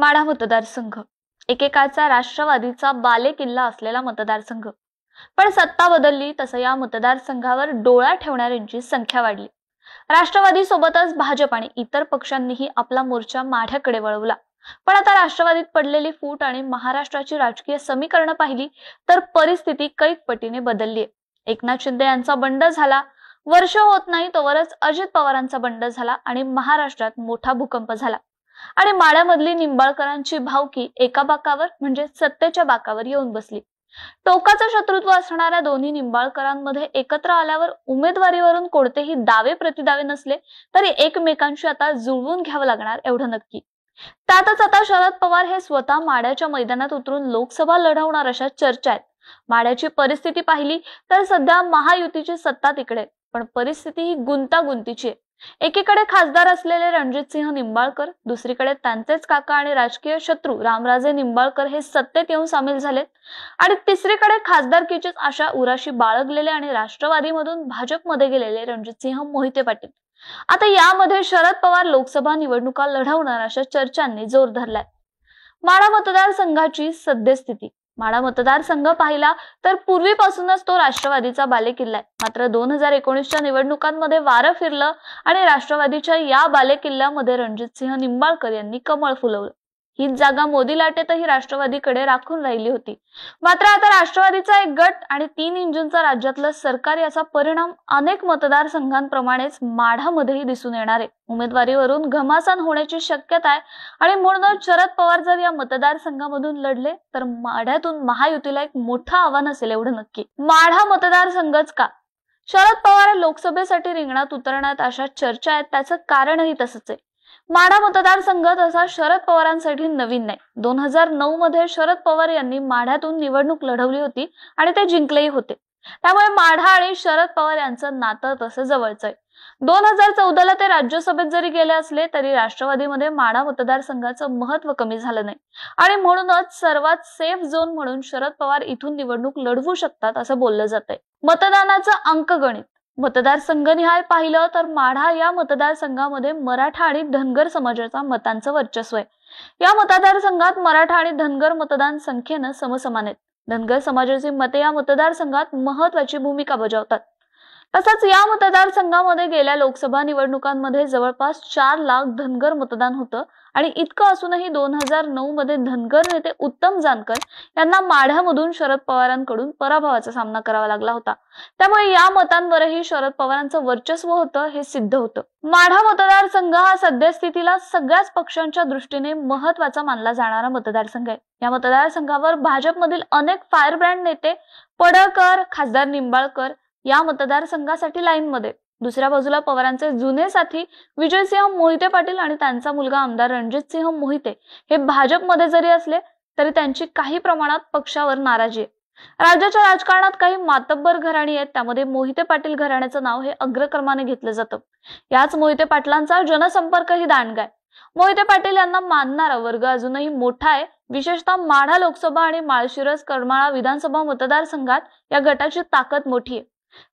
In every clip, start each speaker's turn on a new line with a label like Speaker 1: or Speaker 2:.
Speaker 1: माढा मतदारसंघ एकेकाचा राष्ट्रवादीचा बाले किल्ला असलेला मतदारसंघ पण सत्ता बदलली तसं या मतदारसंघावर डोळा ठेवणाऱ्यांची संख्या वाढली राष्ट्रवादी सोबतच भाजप आणि इतर पक्षांनीही आपला मोर्चा माढ्याकडे वळवला पण आता राष्ट्रवादीत पडलेली फूट आणि महाराष्ट्राची राजकीय समीकरणं पाहिली तर परिस्थिती कैक पटीने बदलली एकनाथ शिंदे यांचा बंड झाला वर्ष होत नाही तोवरच अजित पवारांचा बंड झाला आणि महाराष्ट्रात मोठा भूकंप झाला आणि माळ्यामधली निंबाळकरांची भावकी एका बाकावर म्हणजे सत्तेच्या बाकावर येऊन बसली टोकाचं शत्रुत्व असणाऱ्या दोन्ही निंबाळकरांमध्ये एकत्र आल्यावर उमेदवारीवरून कोणतेही दावे प्रतिदावे नसले तरी एकमेकांशी आता जुळवून घ्यावं लागणार एवढं नक्की त्यातच आता शरद पवार हे स्वतः माड्याच्या मैदानात उतरून लोकसभा लढवणार अशा चर्चा आहेत माड्याची परिस्थिती पाहिली तर सध्या महायुतीची सत्ता तिकडे पण परिस्थिती ही गुंतागुंतीची आहे एकीकडे खासदार असलेले रणजितसिंह निंबाळकर दुसरीकडे त्यांचेच काका आणि राजकीय शत्रू रामराजे निंबाळकर हे सत्तेत येऊन सामील झालेत आणि तिसरीकडे खासदारकीचीच आशा उराशी बाळगलेले आणि राष्ट्रवादीमधून भाजपमध्ये गेलेले रणजितसिंह मोहिते पाटील आता यामध्ये शरद पवार लोकसभा निवडणुका लढवणार अशा चर्चांनी जोर धरलाय माळा मतदारसंघाची सद्यस्थिती माडा मतदारसंघ पाहिला तर पूर्वीपासूनच तो राष्ट्रवादीचा बालेकिल्ला आहे मात्र दोन हजार एकोणीसच्या निवडणुकांमध्ये वारं फिरलं आणि राष्ट्रवादीच्या या बालेकिल्ल्यामध्ये रणजितसिंह निंबाळकर यांनी कमळ फुलवलं हीच जागा मोदी लाटेतही राष्ट्रवादीकडे राखून राहिली होती मात्र आता राष्ट्रवादीचा एक गट आणि तीन इंजिनचा राज्यातलं सरकार याचा परिणाम अनेक मतदारसंघांप्रमाणेच माढामध्येही दिसून येणार आहे उमेदवारीवरून घमासान होण्याची शक्यता आहे आणि म्हणूनच शरद पवार जर या मतदारसंघामधून लढले तर माढ्यातून महायुतीला एक मोठं आव्हान असेल एवढं नक्की माढा मतदारसंघच का शरद पवार लोकसभेसाठी रिंगणात उतरण्यात अशा चर्चा आहेत त्याचं कारणही तसंच आहे माढा मतदारसंघ तसा शरद पवारांसाठी नवीन नाही दोन हजार नऊ मध्ये शरद पवार यांनी माढ्यातून निवडणूक लढवली होती आणि ते जिंकलेही होते त्यामुळे माढा आणि शरद पवार यांचं नातं तसं जवळच आहे दोन हजार ला ते राज्यसभेत जरी गेले असले तरी राष्ट्रवादीमध्ये माढा मतदारसंघाचं महत्व कमी झालं नाही आणि म्हणूनच सर्वात सेफ झोन म्हणून शरद पवार इथून निवडणूक लढवू शकतात असं बोललं जात मतदानाचं अंकगणित मतदारसंघनिहाय पाहिलं तर माढा या मतदारसंघामध्ये मराठा आणि धनगर समाजाचा मतांचं वर्चस्व आहे या मतदारसंघात मराठा आणि धनगर मतदान संख्येनं समसमान आहेत धनगर समाजाची मते या मतदारसंघात महत्वाची भूमिका बजावतात तसंच या मतदारसंघामध्ये गेल्या लोकसभा निवडणुकांमध्ये जवळपास चार लाख धनगर मतदान होतं आणि इतकं असूनही दोन हजार नऊ मध्ये धनगर नेते उत्तम जानकर यांना माढ्यामधून शरद पवारांकडून पराभवाचा सामना करावा लागला होता त्यामुळे या मतांवरही शरद पवारांचं वर्चस्व होतं हे सिद्ध होतं माढा मतदारसंघ हा सद्यस्थितीला सगळ्याच पक्षांच्या दृष्टीने महत्वाचा मानला जाणारा मतदारसंघ आहे या मतदारसंघावर भाजपमधील अनेक फायरब्रँड नेते पडळकर खासदार निंबाळकर या मतदारसंघासाठी लाईनमध्ये दुसऱ्या बाजूला पवारांचे जुने साथी विजयसिंह मोहिते पाटील आणि त्यांचा मुलगा आमदार रणजितसिंह मोहिते हे भाजपमध्ये जरी असले तरी त्यांची काही प्रमाणात पक्षावर नाराजी आहे राज्याच्या राजकारणात काही मातब्बर घराणी आहेत त्यामध्ये मोहिते पाटील घराण्याचं नाव हे अग्रक्रमाने घेतलं जातं याच मोहिते पाटलांचा जनसंपर्क ही दांडगा आहे मोहिते पाटील यांना मानणारा वर्ग अजूनही मोठा आहे विशेषतः माढा लोकसभा आणि माळशिरस करमाळा विधानसभा मतदारसंघात या गटाची ताकद मोठी आहे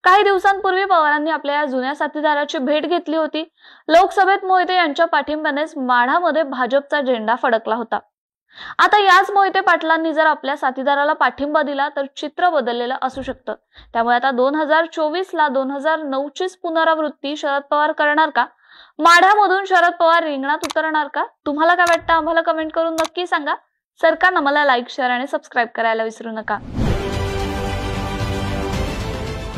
Speaker 1: काही दिवसांपूर्वी पवारांनी आपल्या या जुन्या साथीदाराची भेट घेतली होती लोकसभेत मोहिते यांच्या पाठिंब्यानेच माढामध्ये भाजपचा झेंडा फडकला होता आता याच मोहिते पाटलांनी जर आपल्या साथीदाराला पाठिंबा दिला तर चित्र बदललेलं असू शकतं त्यामुळे आता दोन हजार चोवीस ला दोन हजार नऊ चीच पुनरावृत्ती शरद पवार करणार का माढ्यामधून शरद पवार रिंगणात उतरणार का तुम्हाला काय वाटतं आम्हाला कमेंट करून नक्की सांगा सरकारनं मला लाईक शेअर आणि सबस्क्राईब करायला विसरू नका